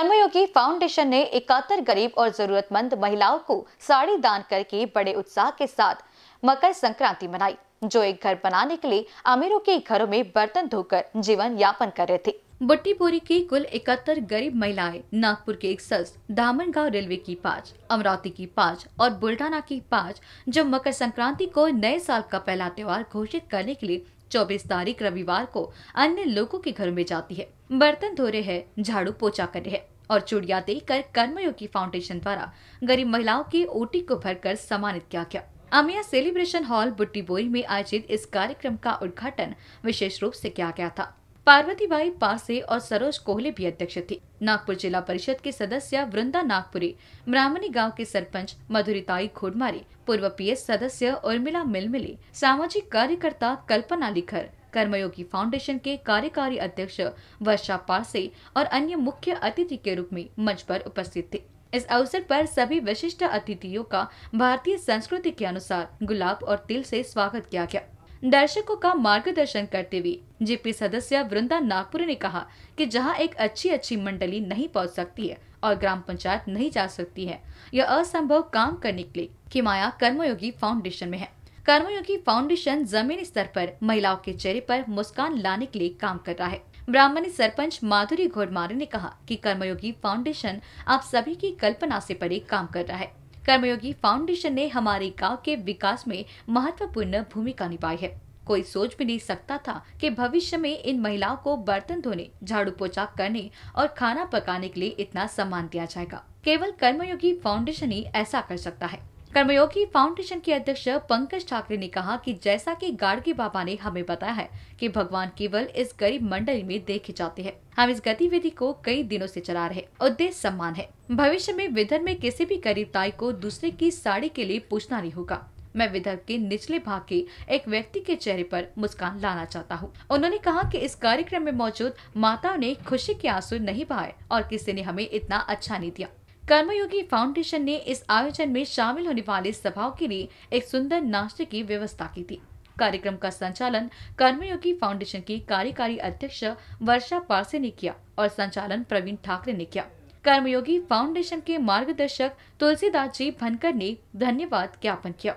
कर्मयोगी foundation ने इकहत्तर गरीब और जरूरतमंद महिलाओं को साड़ी दान करके बड़े उत्साह के साथ मकर संक्रांति मनाई जो एक घर बनाने के लिए अमीरों के घरों में बर्तन धोकर जीवन यापन कर रहे थे बट्टीपुरी की कुल इकहत्तर गरीब महिलाएं नागपुर के एक सस धामनगांव रेलवे की पाँच अमरावती की पाँच और बुल्ढाना की पाँच जो मकर संक्रांति को नए साल का पहला त्योहार घोषित करने के लिए 24 तारीख रविवार को अन्य लोगों के घरों में जाती है बर्तन धो रहे हैं झाड़ू पोछा कर रहे हैं और चुड़िया देकर कर्मयोगी फाउंडेशन द्वारा गरीब महिलाओं की ओटी को भरकर सम्मानित किया गया अमिया सेलिब्रेशन हॉल बुट्टी बोरी में आयोजित इस कार्यक्रम का उद्घाटन विशेष रूप से किया गया था पार्वती बाई पासे और सरोज कोहले भी अध्यक्ष थे नागपुर जिला परिषद के सदस्य वृंदा नागपुरी ब्राह्मणी गांव के सरपंच मधुरिताई घोडमारी पूर्व पीएस सदस्य उर्मिला मिलमिली सामाजिक कार्यकर्ता कल्पना लिखर कर्मयोगी फाउंडेशन के कार्यकारी अध्यक्ष वर्षा पासे और अन्य मुख्य अतिथि के रूप में मंच पर उपस्थित थे इस अवसर पर सभी विशिष्ट अतिथियों का भारतीय संस्कृति के अनुसार गुलाब और तिल से स्वागत किया गया दर्शकों का मार्गदर्शन करते हुए जीपी सदस्य वृंदा नागपुर ने कहा कि जहां एक अच्छी अच्छी मंडली नहीं पहुंच सकती है और ग्राम पंचायत नहीं जा सकती है यह असंभव काम करने के लिए माया कर्मयोगी फाउंडेशन में है कर्मयोगी फाउंडेशन जमीन स्तर पर महिलाओं के चेहरे पर मुस्कान लाने के लिए काम कर रहा है ब्राह्मणी सरपंच माधुरी घोड़मारे ने कहा कि कर्मयोगी फाउंडेशन आप सभी की कल्पना से परे काम कर रहा है कर्मयोगी फाउंडेशन ने हमारे गांव के विकास में महत्वपूर्ण भूमिका निभाई है कोई सोच भी नहीं सकता था कि भविष्य में इन महिलाओं को बर्तन धोने झाड़ू पोछा करने और खाना पकाने के लिए इतना सम्मान दिया जाएगा केवल कर्मयोगी फाउंडेशन ही ऐसा कर सकता है कर्मयोगी फाउंडेशन के अध्यक्ष पंकज ठाकरे ने कहा कि जैसा कि गाड़गे बाबा ने हमें बताया है कि भगवान केवल इस गरीब मंडली में देखे जाते हैं हम इस गतिविधि को कई दिनों से चला रहे उद्देश्य सम्मान है भविष्य में विदर्भ में किसी भी गरीब ताई को दूसरे की साड़ी के लिए पूछना नहीं होगा मैं विदर्भ के निचले भाग के एक व्यक्ति के चेहरे पर मुस्कान लाना चाहता हूँ उन्होंने कहा कि इस कार्यक्रम में मौजूद माताओं ने खुशी के आंसू नहीं बहाये और किसी ने हमें इतना अच्छा नहीं दिया कर्मयोगी फाउंडेशन ने इस आयोजन में शामिल होने वाले सभाओं के लिए एक सुंदर नाश्ते की व्यवस्था की थी कार्यक्रम का संचालन कर्मयोगी फाउंडेशन की कार्यकारी अध्यक्ष वर्षा पारसे ने किया और संचालन प्रवीण ठाकरे ने किया कर्मयोगी फाउंडेशन के मार्गदर्शक तुलसीदास जी भनकर ने धन्यवाद ज्ञापन किया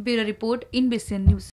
ब्यूरो रिपोर्ट इन न्यूज